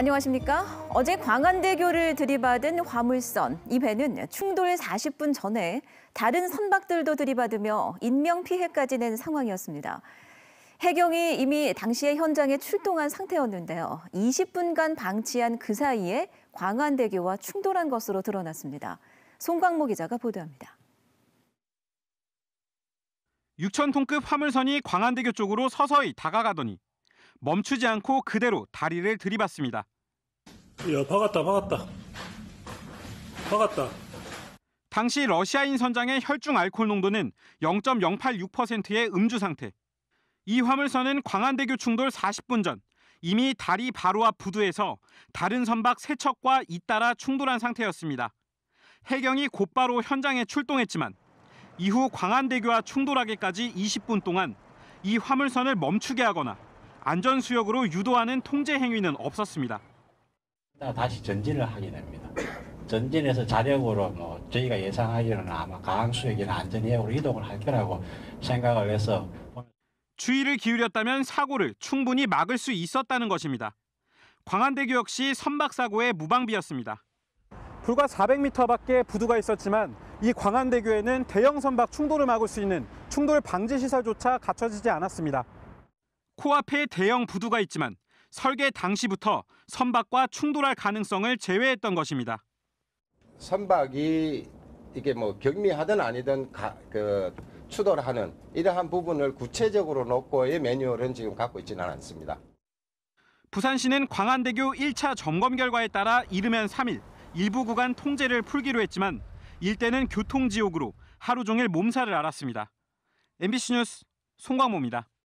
안녕하십니까? 어제 광안대교를 들이받은 화물선 이 배는 충돌 40분 전에 다른 선박들도 들이받으며 인명피해까지 낸 상황이었습니다. 해경이 이미 당시에 현장에 출동한 상태였는데요. 20분간 방치한 그 사이에 광안대교와 충돌한 것으로 드러났습니다. 송광모 기자가 보도합니다. 6천 톤급 화물선이 광안대교 쪽으로 서서히 다가가더니 멈추지 않고 그대로 다리를 들이받습니다. 야, 박았다, 박았다. 박았다. 당시 러시아인 선장의 혈중 알코올 농도는 0.086%의 음주 상태. 이 화물선은 광안대교 충돌 40분 전 이미 다리 바로 앞 부두에서 다른 선박 세 척과 잇따라 충돌한 상태였습니다. 해경이 곧바로 현장에 출동했지만 이후 광안대교와 충돌하기까지 20분 동안 이 화물선을 멈추게 하거나 안전수역으로 유도하는 통제 행위는 없었습니다. 다시 전진을 하게 됩니다. 전진해서 자력으로 뭐 저희가 예상하기로는 아마 강수역이나 안전해역으로 이동을 할 거라고 생각을 해서 주의를 기울였다면 사고를 충분히 막을 수 있었다는 것입니다. 광안대교 역시 선박 사고의 무방비였습니다. 불과 400m밖에 부두가 있었지만 이 광안대교에는 대형 선박 충돌을 막을 수 있는 충돌 방지 시설조차 갖춰지지 않았습니다. 코앞에 대형 부두가 있지만 설계 당시부터 선박과 충돌할 가능성을 제외했던 것입니다. 선박이 이게 뭐 경미하든 아니든 가, 그 추돌하는 이러한 부분을 구체적으로 놓고의 매뉴얼은 지금 갖고 있지는 않습니다. 부산시는 광안대교 1차 점검 결과에 따라 이르면 3일 일부 구간 통제를 풀기로 했지만 일대는 교통 지옥으로 하루 종일 몸살을 앓았습니다. MBC 뉴스 송광모입니다.